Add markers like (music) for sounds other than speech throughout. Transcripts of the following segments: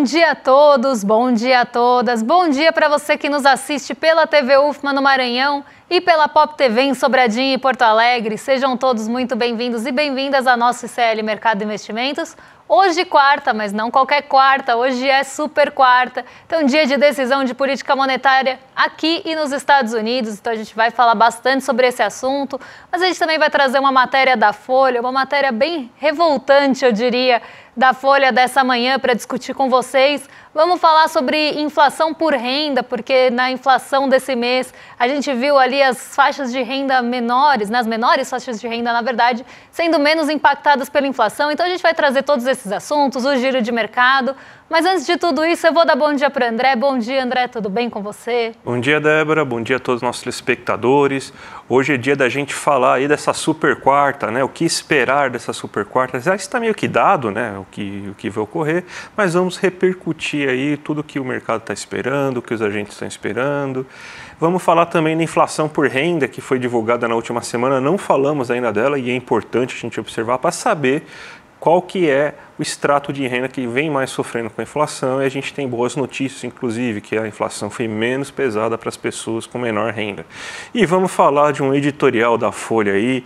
Bom dia a todos, bom dia a todas, bom dia para você que nos assiste pela TV UFMA no Maranhão e pela Pop TV em Sobradinho e Porto Alegre. Sejam todos muito bem-vindos e bem-vindas ao nosso ICL Mercado Investimentos. Hoje quarta, mas não qualquer quarta, hoje é super quarta. Então, dia de decisão de política monetária aqui e nos Estados Unidos. Então, a gente vai falar bastante sobre esse assunto, mas a gente também vai trazer uma matéria da Folha, uma matéria bem revoltante, eu diria, da Folha dessa manhã para discutir com vocês. Vamos falar sobre inflação por renda, porque na inflação desse mês a gente viu ali as faixas de renda menores, nas né, menores faixas de renda, na verdade, sendo menos impactadas pela inflação. Então a gente vai trazer todos esses assuntos, o giro de mercado, mas antes de tudo isso, eu vou dar bom dia para André. Bom dia, André, tudo bem com você? Bom dia, Débora. Bom dia a todos os nossos espectadores. Hoje é dia da gente falar aí dessa super quarta, né? O que esperar dessa super quarta? Já está meio que dado, né? O que, o que vai ocorrer, mas vamos repercutir aí tudo que o mercado está esperando, o que os agentes estão esperando. Vamos falar também da inflação por renda que foi divulgada na última semana. Não falamos ainda dela e é importante a gente observar para saber qual que é o extrato de renda que vem mais sofrendo com a inflação e a gente tem boas notícias, inclusive, que a inflação foi menos pesada para as pessoas com menor renda. E vamos falar de um editorial da Folha aí,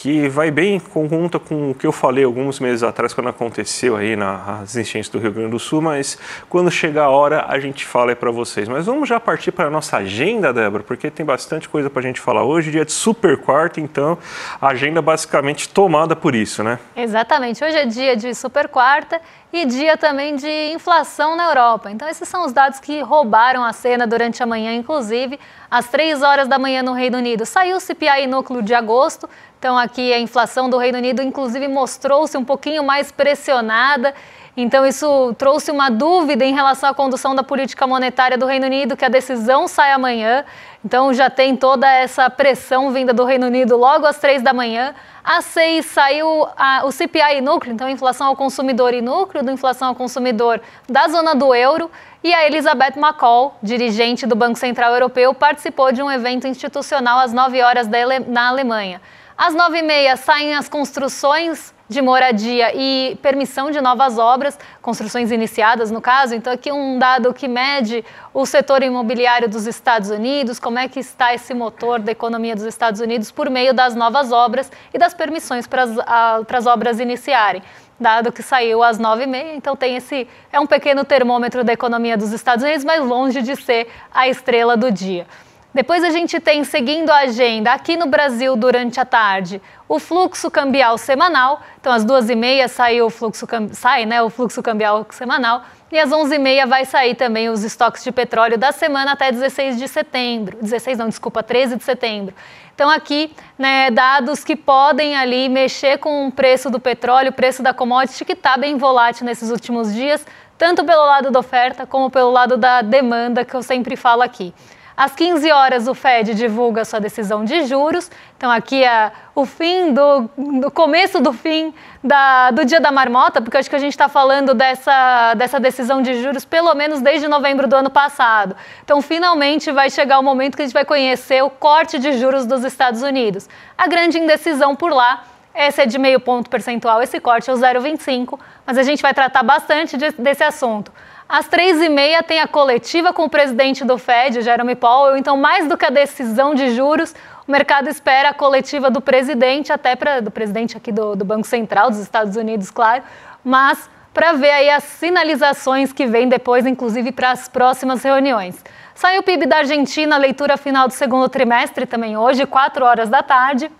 que vai bem conjunta com o que eu falei alguns meses atrás quando aconteceu aí nas enchentes do Rio Grande do Sul, mas quando chegar a hora a gente fala aí para vocês. Mas vamos já partir para a nossa agenda, Débora, porque tem bastante coisa para a gente falar hoje, dia de super quarta, então a agenda basicamente tomada por isso, né? Exatamente, hoje é dia de super quarta e dia também de inflação na Europa. Então, esses são os dados que roubaram a cena durante a manhã, inclusive. Às 3 horas da manhã no Reino Unido saiu o CPI núcleo de agosto. Então, aqui a inflação do Reino Unido, inclusive, mostrou-se um pouquinho mais pressionada. Então, isso trouxe uma dúvida em relação à condução da política monetária do Reino Unido, que a decisão sai amanhã. Então já tem toda essa pressão vinda do Reino Unido logo às três da manhã. Às seis saiu a, o CPI e núcleo, então inflação ao consumidor e núcleo do inflação ao consumidor da zona do euro. E a Elizabeth McCall, dirigente do Banco Central Europeu, participou de um evento institucional às nove horas da, na Alemanha. Às nove e meia saem as construções de moradia e permissão de novas obras, construções iniciadas no caso. Então, aqui um dado que mede o setor imobiliário dos Estados Unidos, como é que está esse motor da economia dos Estados Unidos por meio das novas obras e das permissões para as, a, para as obras iniciarem dado que saiu às 9h30, então tem esse. É um pequeno termômetro da economia dos Estados Unidos, mas longe de ser a estrela do dia. Depois a gente tem, seguindo a agenda, aqui no Brasil durante a tarde, o fluxo cambial semanal. Então, às duas e meia sai, o fluxo, sai né, o fluxo cambial semanal. E às onze e meia vai sair também os estoques de petróleo da semana até 16 de setembro. 16 não, desculpa, 13 de setembro. Então, aqui, né, dados que podem ali mexer com o preço do petróleo, o preço da commodity, que está bem volátil nesses últimos dias, tanto pelo lado da oferta como pelo lado da demanda, que eu sempre falo aqui. Às 15 horas, o Fed divulga sua decisão de juros. Então, aqui é o fim do, do começo do fim da, do dia da marmota, porque acho que a gente está falando dessa, dessa decisão de juros pelo menos desde novembro do ano passado. Então, finalmente vai chegar o momento que a gente vai conhecer o corte de juros dos Estados Unidos. A grande indecisão por lá esse é de meio ponto percentual, esse corte é o 0,25, mas a gente vai tratar bastante de, desse assunto. Às três e meia tem a coletiva com o presidente do Fed, Jeremy Powell. Então, mais do que a decisão de juros, o mercado espera a coletiva do presidente, até para do presidente aqui do, do Banco Central dos Estados Unidos, claro, mas para ver aí as sinalizações que vêm depois, inclusive para as próximas reuniões. Saiu o PIB da Argentina, leitura final do segundo trimestre também hoje, quatro horas da tarde.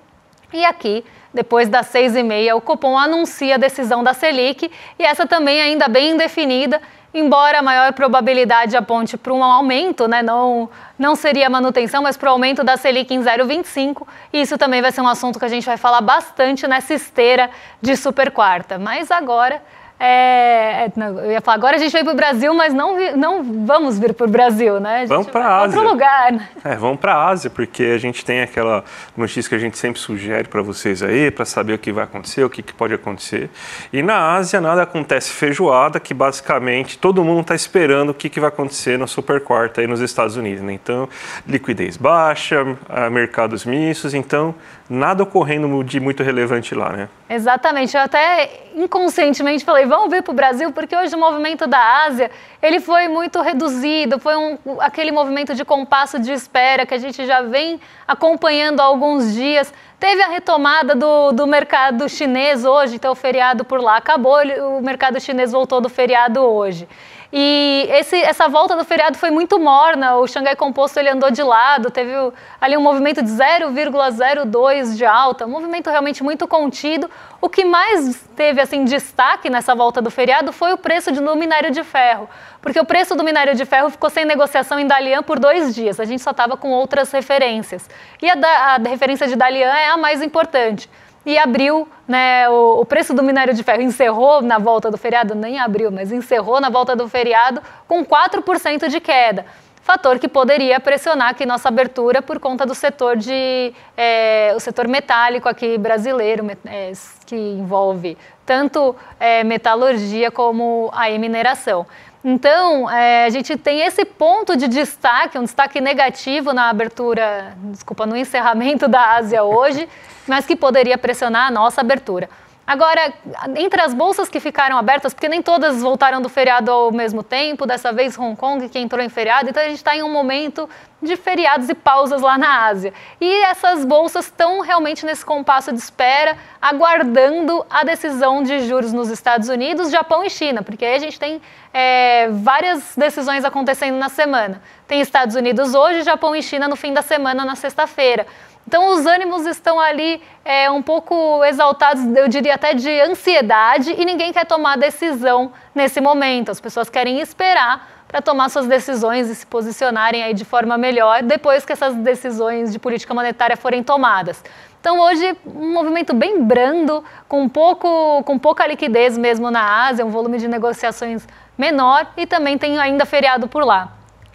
E aqui depois das seis e meia, o cupom anuncia a decisão da Selic e essa também ainda bem indefinida, embora a maior probabilidade aponte para um aumento, né? não, não seria manutenção, mas para o aumento da Selic em 0,25. E isso também vai ser um assunto que a gente vai falar bastante nessa esteira de super quarta. Mas agora é, é eu ia falar, agora a gente veio para o Brasil, mas não, não vamos vir para o Brasil, né? vamos para a Ásia. Outro lugar. Né? É, vamos para a Ásia, porque a gente tem aquela notícia que a gente sempre sugere para vocês aí, para saber o que vai acontecer, o que, que, pode acontecer. E na Ásia nada acontece feijoada, que basicamente todo mundo está esperando o que, que vai acontecer na super quarta aí nos Estados Unidos. Né? Então, liquidez baixa, ah, mercados mistos, então nada ocorrendo de muito relevante lá, né? Exatamente. Eu até inconscientemente falei, vamos ver para o Brasil, porque hoje o movimento da Ásia ele foi muito reduzido, foi um, aquele movimento de compasso de espera que a gente já vem acompanhando há alguns dias. Teve a retomada do, do mercado chinês hoje, então o feriado por lá acabou, o mercado chinês voltou do feriado hoje. E esse, essa volta do feriado foi muito morna. O Xangai Composto ele andou de lado, teve ali um movimento de 0,02 de alta, um movimento realmente muito contido. O que mais teve assim destaque nessa volta do feriado foi o preço do minério de ferro, porque o preço do minério de ferro ficou sem negociação em Dalian por dois dias. A gente só estava com outras referências e a, da, a referência de Dalian é a mais importante e abriu, né, o, o, preço do minério de ferro encerrou na volta do feriado, nem abriu, mas encerrou na volta do feriado com 4% de queda. Fator que poderia pressionar aqui nossa abertura por conta do setor de é, o setor metálico aqui brasileiro, é, que envolve tanto é, metalurgia como a mineração. Então, é, a gente tem esse ponto de destaque, um destaque negativo na abertura, desculpa, no encerramento (laughs) da Ásia hoje, mas que poderia pressionar a nossa abertura. Agora, entre as bolsas que ficaram abertas, porque nem todas voltaram do feriado ao mesmo tempo, dessa vez Hong Kong que entrou em feriado, então a gente está em um momento de feriados e pausas lá na Ásia. E essas bolsas estão realmente nesse compasso de espera, aguardando a decisão de juros nos Estados Unidos, Japão e China, porque aí a gente tem é, várias decisões acontecendo na semana. Tem Estados Unidos hoje, Japão e China no fim da semana, na sexta-feira. Então, os ânimos estão ali é, um pouco exaltados, eu diria até de ansiedade, e ninguém quer tomar decisão nesse momento. As pessoas querem esperar para tomar suas decisões e se posicionarem aí de forma melhor depois que essas decisões de política monetária forem tomadas. Então, hoje, um movimento bem brando, com, pouco, com pouca liquidez mesmo na Ásia, um volume de negociações menor e também tem ainda feriado por lá.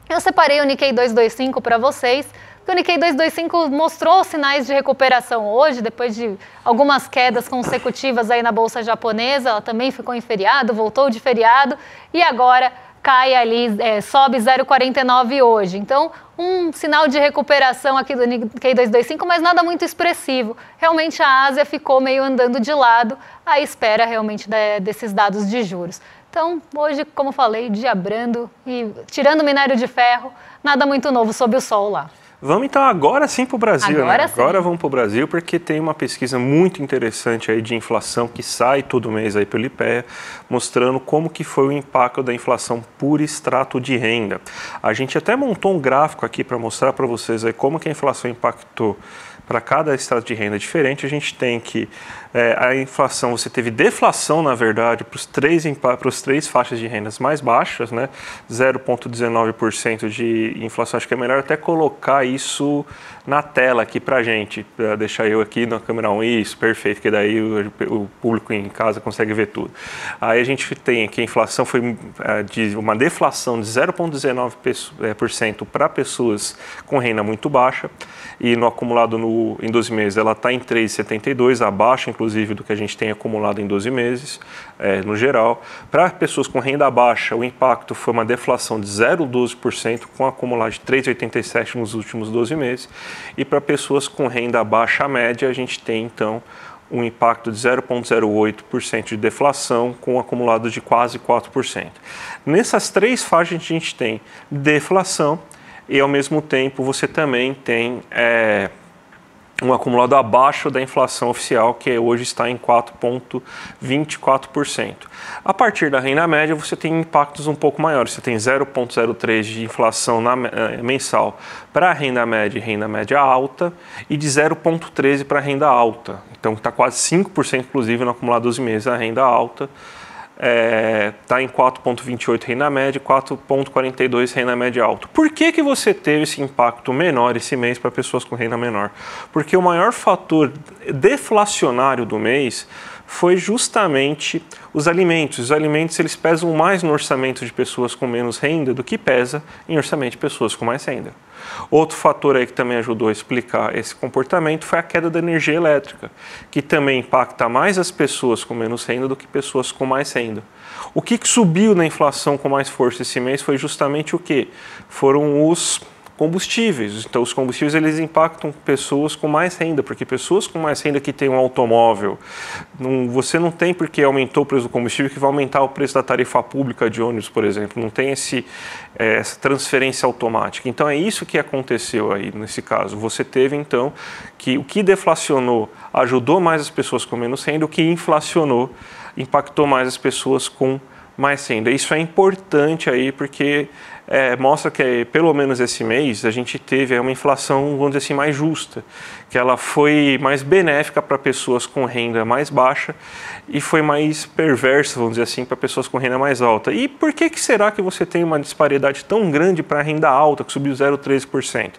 Eu separei o Nikkei 225 para vocês que o Nikkei 225 mostrou sinais de recuperação hoje, depois de algumas quedas consecutivas aí na bolsa japonesa, ela também ficou em feriado, voltou de feriado e agora cai ali, é, sobe 0,49 hoje. Então, um sinal de recuperação aqui do Nikkei 225, mas nada muito expressivo. Realmente a Ásia ficou meio andando de lado à espera realmente de, desses dados de juros. Então, hoje, como falei, diabrando e tirando o minério de ferro, nada muito novo sob o sol lá. Vamos então agora sim para o Brasil. Né? Agora, né? sim. agora vamos para o Brasil, porque tem uma pesquisa muito interessante aí de inflação que sai todo mês aí pelo IPEA, mostrando como que foi o impacto da inflação por extrato de renda. A gente até montou um gráfico aqui para mostrar para vocês aí como que a inflação impactou para cada estado de renda diferente, a gente tem que é, a inflação, você teve deflação, na verdade, para os três, para os três faixas de rendas mais baixas, né? 0,19% de inflação. Acho que é melhor até colocar isso na tela aqui para a gente, pra deixar eu aqui na câmera 1. Isso, perfeito, que daí o, o, público em casa consegue ver tudo. Aí a gente tem que a inflação foi é, de uma deflação de 0,19% para é, pessoas com renda muito baixa e no acumulado no em 12 meses ela está em 3,72, abaixo inclusive do que a gente tem acumulado em 12 meses, é, no geral. Para pessoas com renda baixa, o impacto foi uma deflação de 0,12%, com acumulado de 3,87% nos últimos 12 meses. E para pessoas com renda baixa média, a gente tem então um impacto de 0,08% de deflação, com um acumulado de quase 4%. Nessas três faixas, a gente tem deflação e, ao mesmo tempo, você também tem é, um acumulado abaixo da inflação oficial, que hoje está em 4,24%. A partir da renda média, você tem impactos um pouco maiores. Você tem 0,03% de inflação na, eh, mensal para a renda média e renda média alta, e de 0,13% para a renda alta. Então, está quase 5%, inclusive, no acumulado 12 meses, a renda alta está é, tá em 4,28 renda média e 4,42 renda média alto. Por que, que você teve esse impacto menor esse mês para pessoas com renda menor? Porque o maior fator deflacionário do mês foi justamente os alimentos. Os alimentos eles pesam mais no orçamento de pessoas com menos renda do que pesa em orçamento de pessoas com mais renda. Outro fator aí que também ajudou a explicar esse comportamento foi a queda da energia elétrica, que também impacta mais as pessoas com menos renda do que pessoas com mais renda. O que, que subiu na inflação com mais força esse mês foi justamente o que? Foram os combustíveis. Então, os combustíveis eles impactam pessoas com mais renda, porque pessoas com mais renda que têm um automóvel, não, você não tem porque aumentou o preço do combustível que vai aumentar o preço da tarifa pública de ônibus, por exemplo. Não tem esse, é, essa transferência automática. Então, é isso que aconteceu aí nesse caso. Você teve, então, que o que deflacionou ajudou mais as pessoas com menos renda, o que inflacionou impactou mais as pessoas com mais renda. Isso é importante aí porque é, mostra que pelo menos esse mês a gente teve uma inflação, vamos dizer assim, mais justa, que ela foi mais benéfica para pessoas com renda mais baixa e foi mais perversa, vamos dizer assim, para pessoas com renda mais alta. E por que, que será que você tem uma disparidade tão grande para a renda alta, que subiu 0,13%?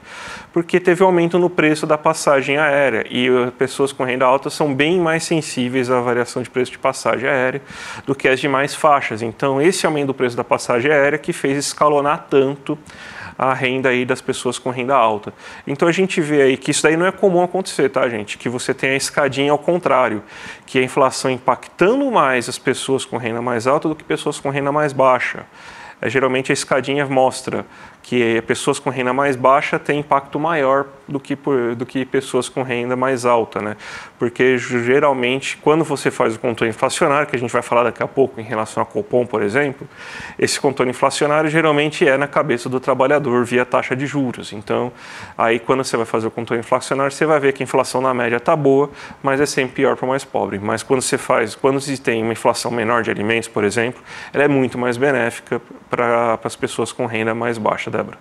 Porque teve aumento no preço da passagem aérea e eh, pessoas com renda alta são bem mais sensíveis à variação de preço de passagem aérea do que as demais faixas. Então, esse aumento do preço da passagem aérea que fez escalonar tanto a renda aí das pessoas com renda alta. Então a gente vê aí que isso daí não é comum acontecer, tá, gente? Que você tem a escadinha ao contrário, que a inflação impactando mais as pessoas com renda mais alta do que pessoas com renda mais baixa. É, geralmente a escadinha mostra que pessoas com renda mais baixa têm impacto maior do que, por, do que pessoas com renda mais alta, né? Porque geralmente, quando você faz o controle inflacionário, que a gente vai falar daqui a pouco em relação a Copom, por exemplo, esse controle inflacionário geralmente é na cabeça do trabalhador via taxa de juros. Então, aí quando você vai fazer o controle inflacionário, você vai ver que a inflação na média está boa, mas é sempre pior para o mais pobre. Mas quando você faz, quando se tem uma inflação menor de alimentos, por exemplo, ela é muito mais benéfica para as pessoas com renda mais baixa Débora.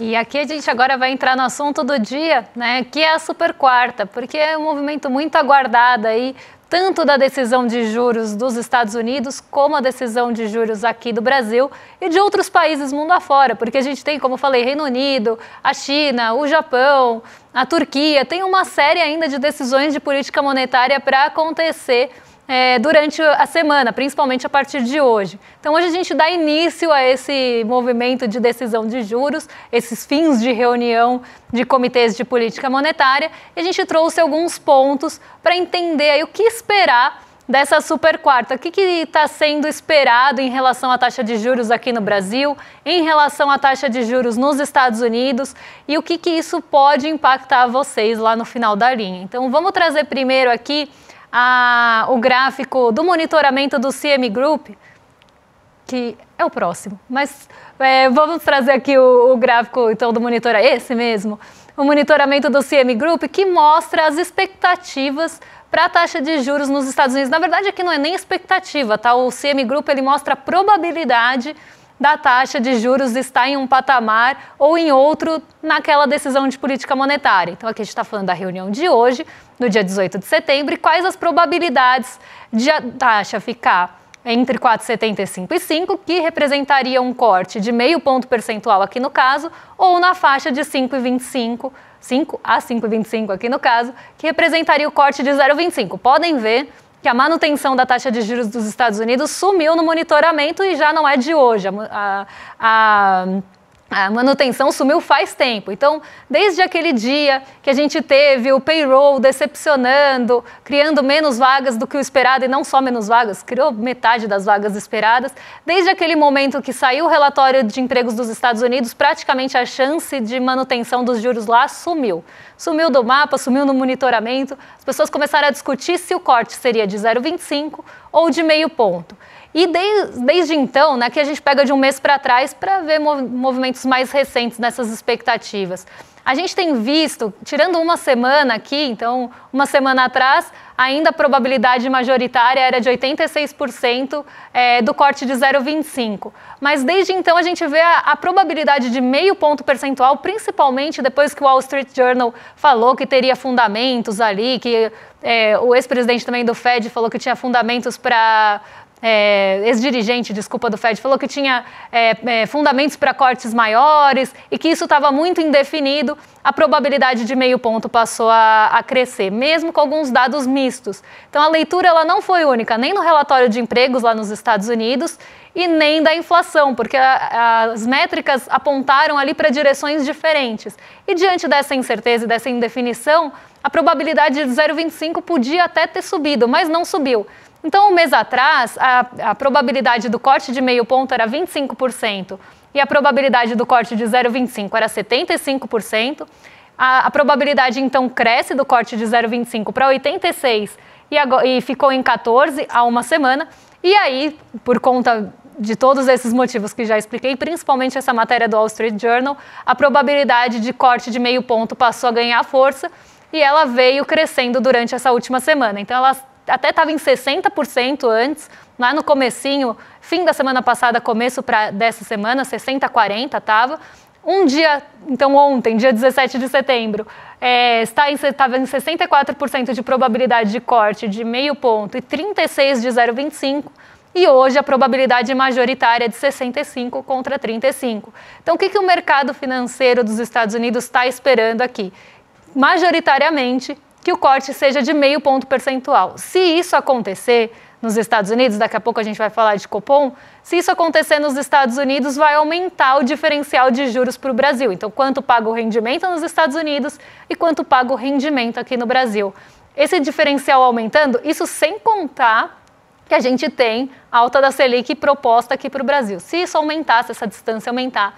E aqui a gente agora vai entrar no assunto do dia, né, que é a super quarta, porque é um movimento muito aguardado aí, tanto da decisão de juros dos Estados Unidos, como a decisão de juros aqui do Brasil e de outros países mundo afora, porque a gente tem, como eu falei, Reino Unido, a China, o Japão, a Turquia, tem uma série ainda de decisões de política monetária para acontecer é, durante a semana, principalmente a partir de hoje. Então, hoje a gente dá início a esse movimento de decisão de juros, esses fins de reunião de comitês de política monetária, e a gente trouxe alguns pontos para entender aí o que esperar dessa super quarta. O que está sendo esperado em relação à taxa de juros aqui no Brasil, em relação à taxa de juros nos Estados Unidos e o que, que isso pode impactar vocês lá no final da linha. Então, vamos trazer primeiro aqui a, o gráfico do monitoramento do CM Group, que é o próximo, mas é, vamos trazer aqui o, o gráfico então do monitor é esse mesmo, o monitoramento do CM Group que mostra as expectativas para a taxa de juros nos Estados Unidos. Na verdade, aqui não é nem expectativa, tá? O CM Group ele mostra a probabilidade da taxa de juros está em um patamar ou em outro naquela decisão de política monetária. Então, aqui a gente está falando da reunião de hoje, no dia 18 de setembro, e quais as probabilidades de a taxa ficar entre 4,75 e 5, que representaria um corte de meio ponto percentual aqui no caso, ou na faixa de 5,25, 5 a 5,25 aqui no caso, que representaria o corte de 0,25. Podem ver que a manutenção da taxa de juros dos Estados Unidos sumiu no monitoramento e já não é de hoje. a, a a manutenção sumiu faz tempo. Então, desde aquele dia que a gente teve o payroll decepcionando, criando menos vagas do que o esperado, e não só menos vagas, criou metade das vagas esperadas, desde aquele momento que saiu o relatório de empregos dos Estados Unidos, praticamente a chance de manutenção dos juros lá sumiu. Sumiu do mapa, sumiu no monitoramento. As pessoas começaram a discutir se o corte seria de 0,25 ou de meio ponto. E desde, desde então, né, que a gente pega de um mês para trás para ver movimentos mais recentes nessas expectativas. A gente tem visto, tirando uma semana aqui, então uma semana atrás, ainda a probabilidade majoritária era de 86% é, do corte de 0,25. Mas desde então a gente vê a, a probabilidade de meio ponto percentual, principalmente depois que o Wall Street Journal falou que teria fundamentos ali, que é, o ex-presidente também do Fed falou que tinha fundamentos para é, ex-dirigente, desculpa, do Fed, falou que tinha é, é, fundamentos para cortes maiores e que isso estava muito indefinido, a probabilidade de meio ponto passou a, a, crescer, mesmo com alguns dados mistos. Então, a leitura ela não foi única, nem no relatório de empregos lá nos Estados Unidos e nem da inflação, porque a, as métricas apontaram ali para direções diferentes. E diante dessa incerteza e dessa indefinição, a probabilidade de 0,25 podia até ter subido, mas não subiu. Então, um mês atrás, a, a probabilidade do corte de meio ponto era 25%, e a probabilidade do corte de 0,25 era 75%. A, a, probabilidade, então, cresce do corte de 0,25 para 86% e, agora, e ficou em 14 há uma semana. E aí, por conta de todos esses motivos que já expliquei, principalmente essa matéria do Wall Street Journal, a probabilidade de corte de meio ponto passou a ganhar força e ela veio crescendo durante essa última semana. Então, ela até estava em 60% antes, lá no comecinho, fim da semana passada, começo para dessa semana, 60, 40 estava. Um dia, então ontem, dia 17 de setembro, é, está em, estava em 64% de probabilidade de corte de meio ponto e 36 de 0,25 e hoje a probabilidade majoritária é de 65 contra 35. Então, o que, que o mercado financeiro dos Estados Unidos está esperando aqui? Majoritariamente, que o corte seja de meio ponto percentual. Se isso acontecer nos Estados Unidos, daqui a pouco a gente vai falar de Copom, se isso acontecer nos Estados Unidos, vai aumentar o diferencial de juros para o Brasil. Então, quanto paga o rendimento nos Estados Unidos e quanto paga o rendimento aqui no Brasil. Esse diferencial aumentando, isso sem contar que a gente tem alta da Selic proposta aqui para o Brasil. Se isso aumentasse, essa distância aumentar,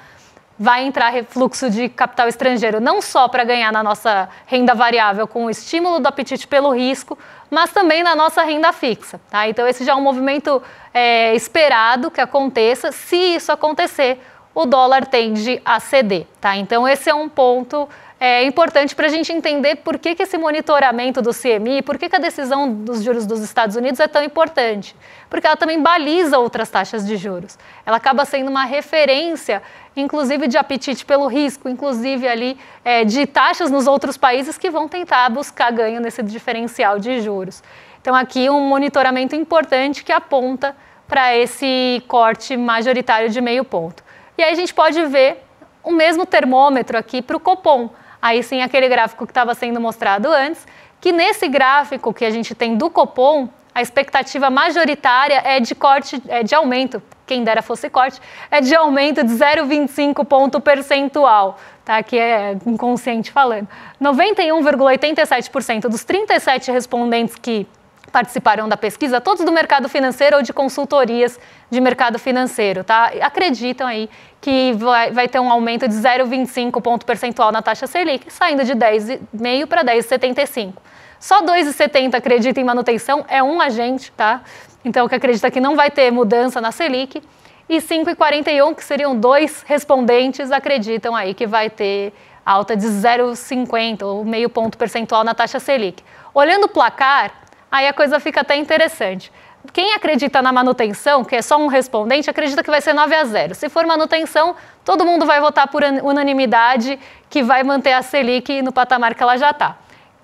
vai entrar refluxo de capital estrangeiro, não só para ganhar na nossa renda variável com o estímulo do apetite pelo risco, mas também na nossa renda fixa. Tá? Então, esse já é um movimento é, esperado que aconteça. Se isso acontecer, o dólar tende a ceder. Tá? Então, esse é um ponto é, importante para a gente entender por que, que esse monitoramento do CMI, por que, que a decisão dos juros dos Estados Unidos é tão importante. Porque ela também baliza outras taxas de juros. Ela acaba sendo uma referência inclusive de apetite pelo risco, inclusive ali é, de taxas nos outros países que vão tentar buscar ganho nesse diferencial de juros. Então, aqui um monitoramento importante que aponta para esse corte majoritário de meio ponto. E aí a gente pode ver o mesmo termômetro aqui para o Copom. Aí sim, aquele gráfico que estava sendo mostrado antes, que nesse gráfico que a gente tem do Copom, a expectativa majoritária é de corte, é de aumento quem dera fosse corte, é de aumento de 0,25 ponto percentual. Tá, que é inconsciente falando. 91,87% dos 37 respondentes que participaram da pesquisa, todos do mercado financeiro ou de consultorias de mercado financeiro, tá? Acreditam aí que vai, vai ter um aumento de 0,25 ponto percentual na taxa Selic, saindo de 10,5 para 10,75. Só 2,70 acreditam em manutenção, é um agente, tá? então que acredita que não vai ter mudança na Selic, e 5,41, que seriam dois respondentes, acreditam aí que vai ter alta de 0,50 ou meio ponto percentual na taxa Selic. Olhando o placar, aí a coisa fica até interessante. Quem acredita na manutenção, que é só um respondente, acredita que vai ser 9 a 0. Se for manutenção, todo mundo vai votar por unanimidade que vai manter a Selic no patamar que ela já está.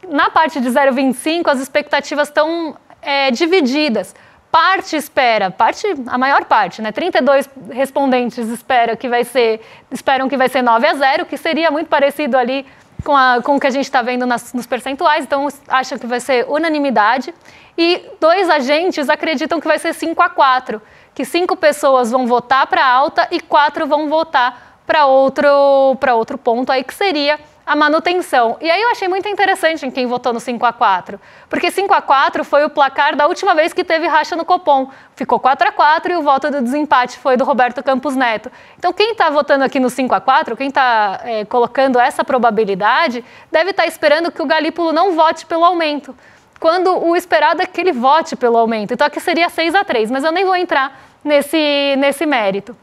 Na parte de 0,25, as expectativas estão é, divididas parte espera, parte, a maior parte, né? 32 respondentes espera que vai ser, esperam que vai ser 9 a 0, que seria muito parecido ali com, a, com o que a gente está vendo nas, nos percentuais, então acham que vai ser unanimidade. E dois agentes acreditam que vai ser 5 a 4, que cinco pessoas vão votar para alta e quatro vão votar para outro, outro ponto aí, que seria a manutenção. E aí eu achei muito interessante em quem votou no 5 x 4 porque 5 x 4 foi o placar da última vez que teve racha no Copom. Ficou 4 x 4 e o voto do desempate foi do Roberto Campos Neto. Então, quem está votando aqui no 5 x 4 quem está é, colocando essa probabilidade, deve estar tá esperando que o Galípolo não vote pelo aumento. Quando o esperado é que ele vote pelo aumento. Então, aqui seria 6 x 3 mas eu nem vou entrar nesse, nesse mérito.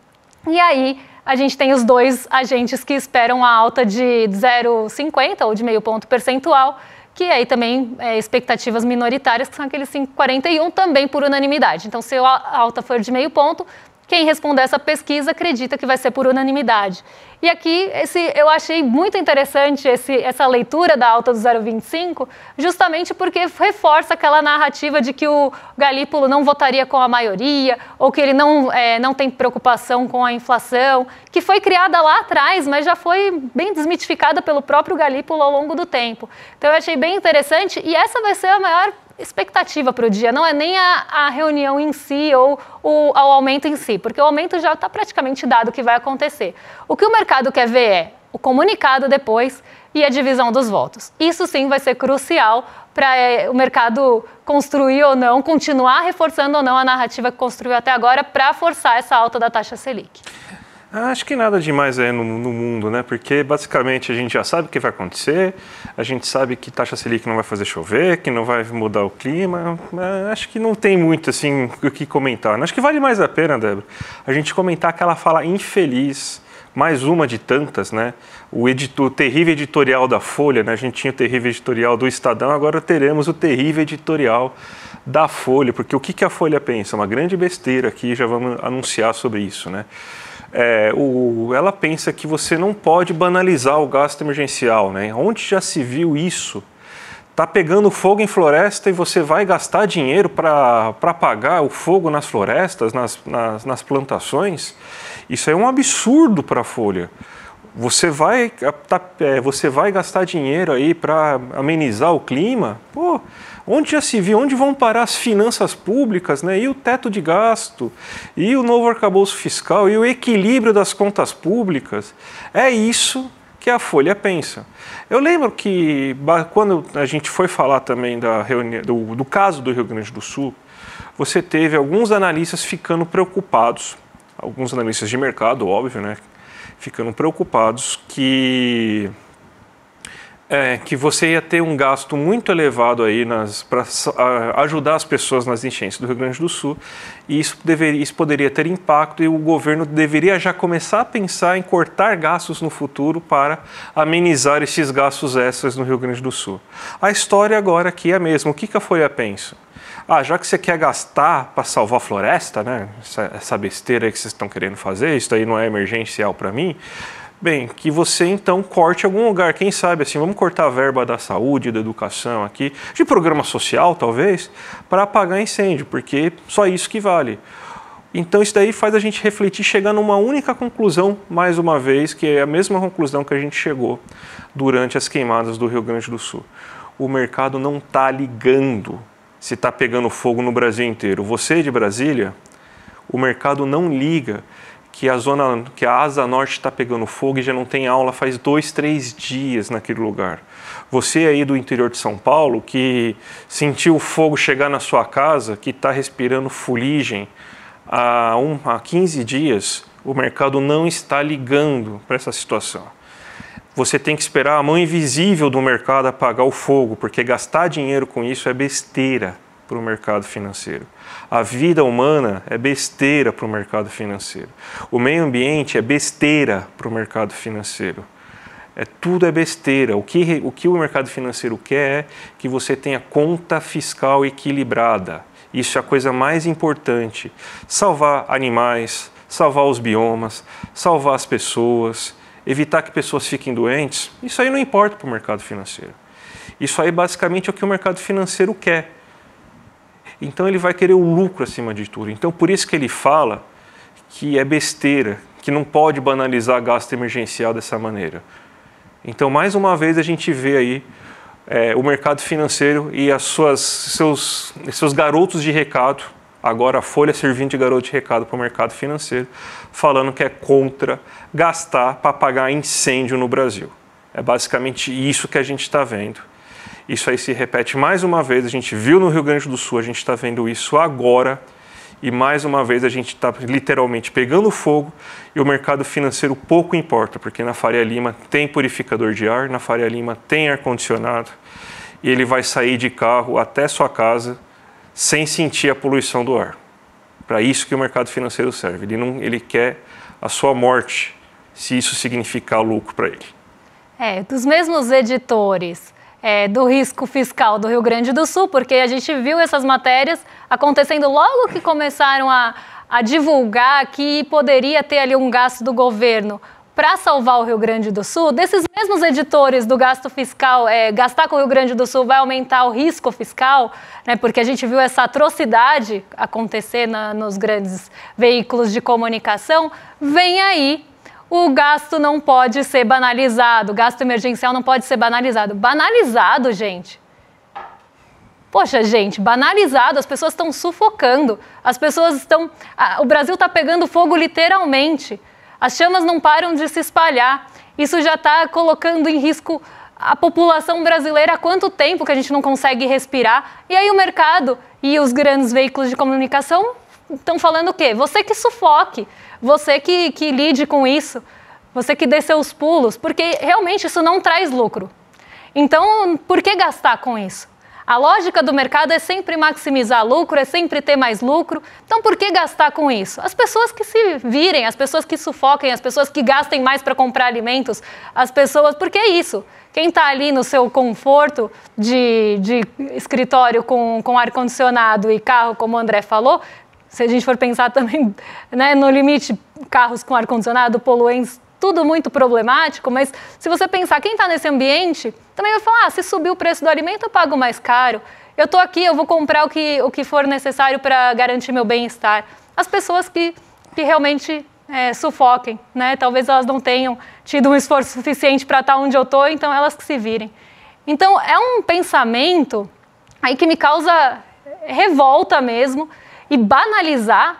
E aí, a gente tem os dois agentes que esperam a alta de 0,50 ou de meio ponto percentual, que aí também é, expectativas minoritárias, que são aqueles 5,41 também por unanimidade. Então, se a alta for de meio ponto, quem responder essa pesquisa acredita que vai ser por unanimidade. E aqui esse, eu achei muito interessante esse, essa leitura da alta do 025, justamente porque reforça aquela narrativa de que o Galípolo não votaria com a maioria, ou que ele não, é, não tem preocupação com a inflação, que foi criada lá atrás, mas já foi bem desmitificada pelo próprio Galípolo ao longo do tempo. Então eu achei bem interessante, e essa vai ser a maior expectativa para o dia, não é nem a, a reunião em si ou o ao aumento em si, porque o aumento já está praticamente dado que vai acontecer. O que o mercado quer ver é o comunicado depois e a divisão dos votos. Isso sim vai ser crucial para é, o mercado construir ou não, continuar reforçando ou não a narrativa que construiu até agora para forçar essa alta da taxa Selic. Ah, acho que nada demais aí no, no, mundo, né? Porque basicamente a gente já sabe o que vai acontecer, a gente sabe que taxa selic não vai fazer chover, que não vai mudar o clima. Acho que não tem muito assim o que comentar. Né? Acho que vale mais a pena, Débora, a gente comentar aquela fala infeliz mais uma de tantas, né? O, editor, o, terrível editorial da Folha, né? A gente tinha o terrível editorial do Estadão, agora teremos o terrível editorial da Folha, porque o que, que a Folha pensa? Uma grande besteira aqui, já vamos anunciar sobre isso, né? é, o, ela pensa que você não pode banalizar o gasto emergencial. Né? Onde já se viu isso? Está pegando fogo em floresta e você vai gastar dinheiro para apagar o fogo nas florestas, nas, nas, nas plantações? Isso é um absurdo para a Folha você vai, é, tá, é, você vai gastar dinheiro aí para amenizar o clima, pô, Onde já se viu? Onde vão parar as finanças públicas, né? E o teto de gasto, e o novo arcabouço fiscal, e o equilíbrio das contas públicas. É isso que a Folha pensa. Eu lembro que quando a gente foi falar também da do, do caso do Rio Grande do Sul, você teve alguns analistas ficando preocupados, alguns analistas de mercado, óbvio, né? Ficando preocupados que é, que você ia ter um gasto muito elevado aí para ajudar as pessoas nas enchentes do Rio Grande do Sul, e isso, deveria, isso poderia ter impacto e o governo deveria já começar a pensar em cortar gastos no futuro para amenizar esses gastos extras no Rio Grande do Sul. A história agora aqui é a mesma. O que, que a penso? Ah, já que você quer gastar para salvar a floresta, né? Essa, essa besteira que vocês estão querendo fazer, isso aí não é emergencial para mim Bem, que você então corte algum lugar, quem sabe assim, vamos cortar a verba da saúde, da educação aqui, de programa social talvez, para apagar incêndio, porque só isso que vale. Então isso daí faz a gente refletir, chegar numa única conclusão, mais uma vez, que é a mesma conclusão que a gente chegou durante as queimadas do Rio Grande do Sul. O mercado não está ligando se está pegando fogo no Brasil inteiro. Você de Brasília, o mercado não liga que a zona, que a asa norte está pegando fogo e já não tem aula faz dois, três dias naquele lugar. Você aí do interior de São Paulo que sentiu o fogo chegar na sua casa, que está respirando fuligem há, um, há 15 dias, o mercado não está ligando para essa situação. Você tem que esperar a mão invisível do mercado apagar o fogo, porque gastar dinheiro com isso é besteira para o mercado financeiro. A vida humana é besteira para o mercado financeiro. O meio ambiente é besteira para o mercado financeiro. É, tudo é besteira. O que, o que o mercado financeiro quer é que você tenha conta fiscal equilibrada. Isso é a coisa mais importante. Salvar animais, salvar os biomas, salvar as pessoas, evitar que pessoas fiquem doentes. Isso aí não importa para o mercado financeiro. Isso aí basicamente é o que o mercado financeiro quer. Então ele vai querer o lucro acima de tudo. Então por isso que ele fala que é besteira, que não pode banalizar gasto emergencial dessa maneira. Então mais uma vez a gente vê aí é, o mercado financeiro e as suas, seus, seus garotos de recado, agora a Folha servindo de garoto de recado para o mercado financeiro, falando que é contra gastar para pagar incêndio no Brasil. É basicamente isso que a gente está vendo. Isso aí se repete mais uma vez. A gente viu no Rio Grande do Sul, a gente está vendo isso agora. E mais uma vez a gente está literalmente pegando fogo e o mercado financeiro pouco importa, porque na Faria Lima tem purificador de ar, na Faria Lima tem ar-condicionado e ele vai sair de carro até sua casa sem sentir a poluição do ar. Para isso que o mercado financeiro serve. Ele, não, ele quer a sua morte, se isso significar lucro para ele. É, dos mesmos editores é, do risco fiscal do Rio Grande do Sul, porque a gente viu essas matérias acontecendo logo que começaram a, a divulgar que poderia ter ali um gasto do governo para salvar o Rio Grande do Sul, desses mesmos editores do gasto fiscal, é, gastar com o Rio Grande do Sul vai aumentar o risco fiscal, né, porque a gente viu essa atrocidade acontecer na, nos grandes veículos de comunicação, vem aí o gasto não pode ser banalizado, o gasto emergencial não pode ser banalizado. Banalizado, gente. Poxa, gente, banalizado, as pessoas estão sufocando, as pessoas estão. O Brasil está pegando fogo literalmente, as chamas não param de se espalhar. Isso já está colocando em risco a população brasileira há quanto tempo que a gente não consegue respirar. E aí o mercado e os grandes veículos de comunicação estão falando o quê? Você que sufoque você que, que lide com isso, você que dê seus pulos, porque realmente isso não traz lucro. Então, por que gastar com isso? A lógica do mercado é sempre maximizar lucro, é sempre ter mais lucro. Então, por que gastar com isso? As pessoas que se virem, as pessoas que sufoquem, as pessoas que gastem mais para comprar alimentos, as pessoas. Por que é isso? Quem está ali no seu conforto de, de escritório com, com ar-condicionado e carro, como o André falou, se a gente for pensar também (laughs) né, no limite, carros com ar-condicionado, poluentes, tudo muito problemático, mas se você pensar quem está nesse ambiente, também vai falar, ah, se subir o preço do alimento, eu pago mais caro. Eu estou aqui, eu vou comprar o que, o que for necessário para garantir meu bem-estar. As pessoas que, que realmente é, sufoquem, né? Talvez elas não tenham tido um esforço suficiente para estar tá onde eu estou, então elas que se virem. Então, é um pensamento aí que me causa revolta mesmo, e banalizar.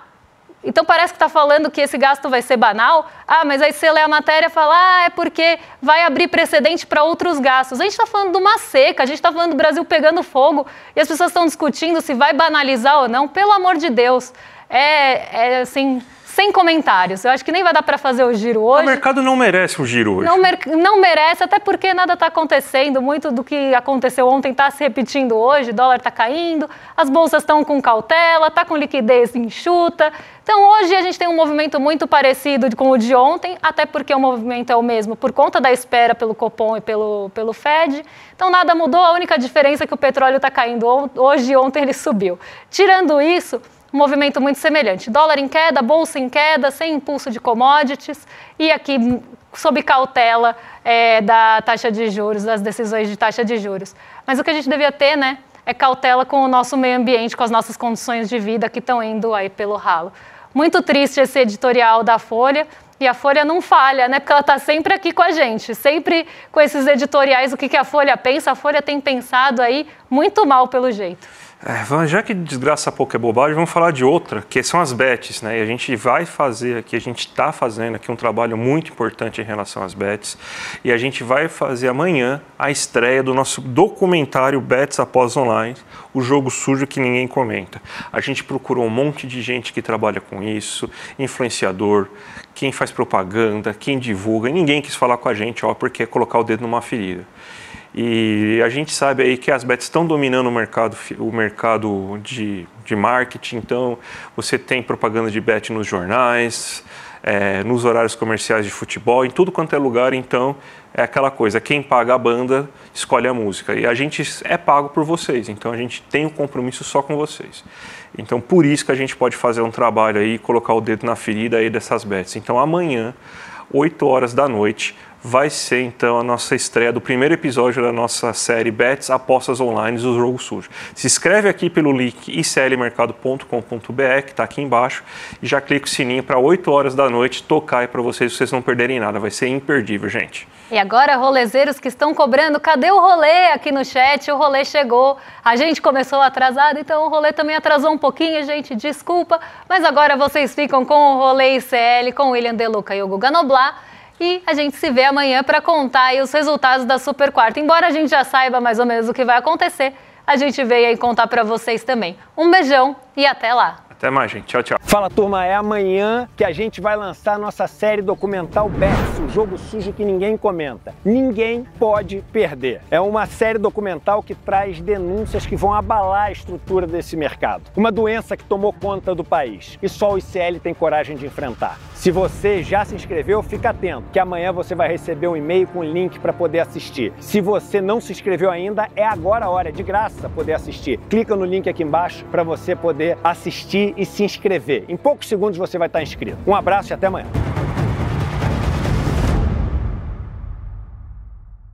Então parece que está falando que esse gasto vai ser banal. Ah, mas aí você lê a matéria e fala, ah, é porque vai abrir precedente para outros gastos. A gente está falando de uma seca, a gente está falando do Brasil pegando fogo e as pessoas estão discutindo se vai banalizar ou não. Pelo amor de Deus, é, é assim sem comentários. Eu acho que nem vai dar para fazer o giro ah, hoje. O mercado não merece o giro hoje. Não, mer não merece, até porque nada está acontecendo. Muito do que aconteceu ontem está se repetindo hoje. O dólar está caindo, as bolsas estão com cautela, está com liquidez enxuta. Então, hoje a gente tem um movimento muito parecido com o de ontem, até porque o movimento é o mesmo por conta da espera pelo Copom e pelo, pelo Fed. Então, nada mudou. A única diferença é que o petróleo está caindo hoje e ontem ele subiu. Tirando isso, um movimento muito semelhante. Dólar em queda, bolsa em queda, sem impulso de commodities e aqui sob cautela é, da taxa de juros, das decisões de taxa de juros. Mas o que a gente devia ter, né, é cautela com o nosso meio ambiente, com as nossas condições de vida que estão indo aí pelo ralo. Muito triste esse editorial da Folha. E a Folha não falha, né? Porque ela está sempre aqui com a gente, sempre com esses editoriais, o que, que a Folha pensa. A Folha tem pensado aí muito mal, pelo jeito. É, já que desgraça pouco é bobagem, vamos falar de outra, que são as bets, né? E a gente vai fazer aqui, a gente está fazendo aqui um trabalho muito importante em relação às bets. E a gente vai fazer amanhã a estreia do nosso documentário Bets Após Online, o jogo sujo que ninguém comenta. A gente procurou um monte de gente que trabalha com isso, influenciador, quem faz propaganda, quem divulga, ninguém quis falar com a gente, ó, porque é colocar o dedo numa ferida. E a gente sabe aí que as bets estão dominando o mercado, o mercado de, de marketing, então você tem propaganda de bet nos jornais, é, nos horários comerciais de futebol, em tudo quanto é lugar, então é aquela coisa, quem paga a banda escolhe a música. E a gente é pago por vocês, então a gente tem um compromisso só com vocês. Então por isso que a gente pode fazer um trabalho aí, colocar o dedo na ferida aí dessas bets. Então amanhã, 8 horas da noite, vai ser então a nossa estreia do primeiro episódio da nossa série Bets, Apostas Online do Jogo Sujo. Se inscreve aqui pelo link iclmercado.com.br, que está aqui embaixo, e já clica o sininho para 8 horas da noite tocar aí para vocês, vocês não perderem nada, vai ser imperdível, gente. E agora, rolezeiros que estão cobrando, cadê o rolê aqui no chat? O rolê chegou, a gente começou atrasado, então o rolê também atrasou um pouquinho, gente, desculpa, mas agora vocês ficam com o rolê ICL, com o William Deluca e o Guga Noblar, e a gente se vê amanhã para contar os resultados da Super Quarta. Embora a gente já saiba mais ou menos o que vai acontecer, a gente veio aí contar para vocês também. Um beijão e até lá. Até mais, gente. Tchau, tchau. Fala, turma. É amanhã que a gente vai lançar nossa série documental Bets, o jogo sujo que ninguém comenta. Ninguém pode perder. É uma série documental que traz denúncias que vão abalar a estrutura desse mercado. Uma doença que tomou conta do país e só o ICL tem coragem de enfrentar. Se você já se inscreveu, fica atento, que amanhã você vai receber um e-mail com link para poder assistir. Se você não se inscreveu ainda, é agora a hora, é de graça, poder assistir. Clica no link aqui embaixo para você poder assistir e se inscrever. Em poucos segundos você vai estar inscrito. Um abraço e até amanhã.